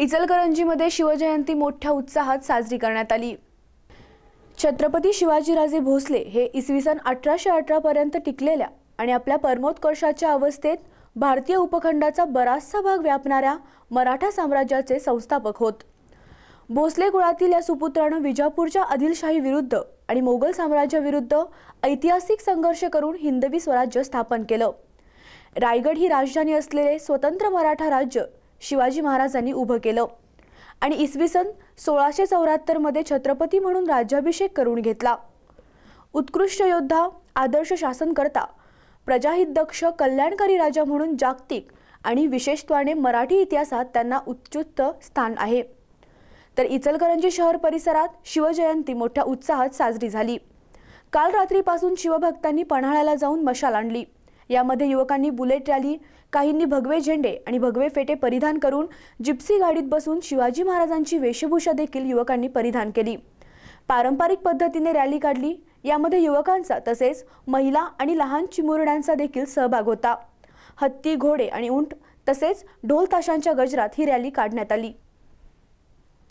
इचलकरंजीमध्ये शिवजयंती मोठ्या उत्साहात साजरी करण्यात आली छत्रपती शिवाजीराजे भोसले हे इसवी सन अठराशे अठरापर्यंत टिकलेल्या आणि आपल्या परमोत्कर्षाच्या अवस्थेत भारतीय उपखंडाचा बराचसा भाग व्यापणाऱ्या मराठा साम्राज्याचे संस्थापक होत भोसले कुळातील या सुपुत्रानं विजापूरच्या आदिलशाही विरुद्ध आणि मोगल साम्राज्याविरुद्ध ऐतिहासिक संघर्ष करून हिंदवी स्वराज्य स्थापन केलं रायगड ही राजधानी असलेले स्वतंत्र मराठा राज्य शिवाजी महाराजांनी उभं केलं आणि इसवी सन सोळाशे चौऱ्याहत्तरमध्ये छत्रपती म्हणून राज्याभिषेक करून घेतला उत्कृष्ट योद्धा आदर्श शासनकर्ता दक्ष कल्याणकारी राजा म्हणून जागतिक आणि विशेषत्वाने मराठी इतिहासात त्यांना उच्चुत्त स्थान आहे तर इचलकरंजी शहर परिसरात शिवजयंती मोठ्या उत्साहात साजरी झाली काल रात्रीपासून शिवभक्तांनी पन्हाळ्याला जाऊन मशाल आणली यामध्ये युवकांनी बुलेट रॅली काहींनी भगवे झेंडे आणि भगवे फेटे परिधान करून जिप्सी गाडीत बसून शिवाजी महाराजांची वेशभूषा देखील युवकांनी परिधान केली पारंपरिक पद्धतीने रॅली काढली यामध्ये युवकांचा तसेच महिला आणि लहान चिमुरड्यांचा देखील सहभाग होता हत्ती घोडे आणि उंट तसेच ढोल ताशांच्या गजरात ही रॅली काढण्यात आली